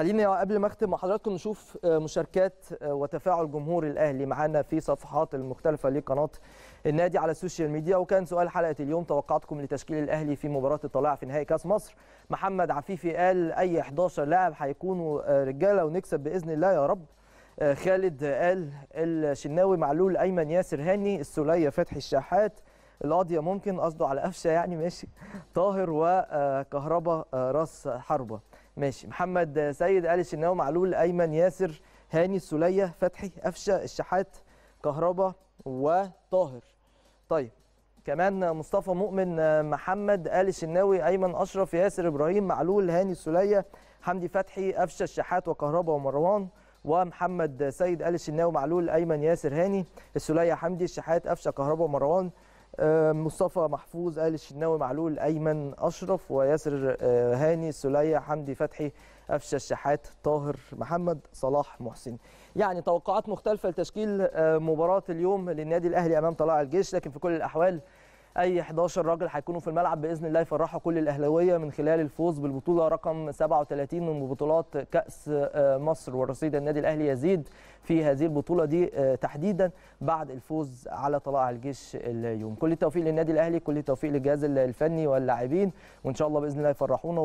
خليني قبل ما اختم مع حضراتكم نشوف آه، مشاركات آه، وتفاعل جمهور الاهلي معانا في صفحات المختلفه لقناه النادي على السوشيال ميديا وكان سؤال حلقه اليوم توقعاتكم لتشكيل الاهلي في مباراه الطلائع في نهائي كاس مصر محمد عفيفي قال اي 11 لاعب هيكونوا آه، رجاله ونكسب باذن الله يا رب خالد قال الشناوي معلول ايمن ياسر هاني السوليه فتحي الشحات القاضية ممكن قصده على قفشة يعني ماشي طاهر وكهربا راس حربة ماشي محمد سيد آل الشناوي معلول أيمن ياسر هاني السليه فتحي افشه الشحات كهربا وطاهر طيب كمان مصطفى مؤمن محمد آل الشناوي أيمن أشرف ياسر إبراهيم معلول هاني السليه حمدي فتحي افشه الشحات وكهربا ومروان ومحمد سيد آل الشناوي معلول أيمن ياسر هاني السليه حمدي الشحات افشه كهربا ومروان آه، مصطفى محفوظ آل الشناوي معلول أيمن أشرف وياسر آه، هاني سلية حمدي فتحي أفشى الشحات طاهر محمد صلاح محسن يعني توقعات مختلفة لتشكيل آه، مباراة اليوم للنادي الأهلي أمام طلائع الجيش لكن في كل الأحوال اي 11 راجل هيكونوا في الملعب باذن الله يفرحوا كل الاهلاويه من خلال الفوز بالبطوله رقم 37 من بطولات كاس آه، مصر ورصيد النادي الاهلي يزيد في هذه البطوله دي آه، تحديدا بعد الفوز على طلائع الجيش اليوم كل التوفيق للنادي الاهلي كل التوفيق للجهاز الفني واللاعبين وان شاء الله باذن الله يفرحونا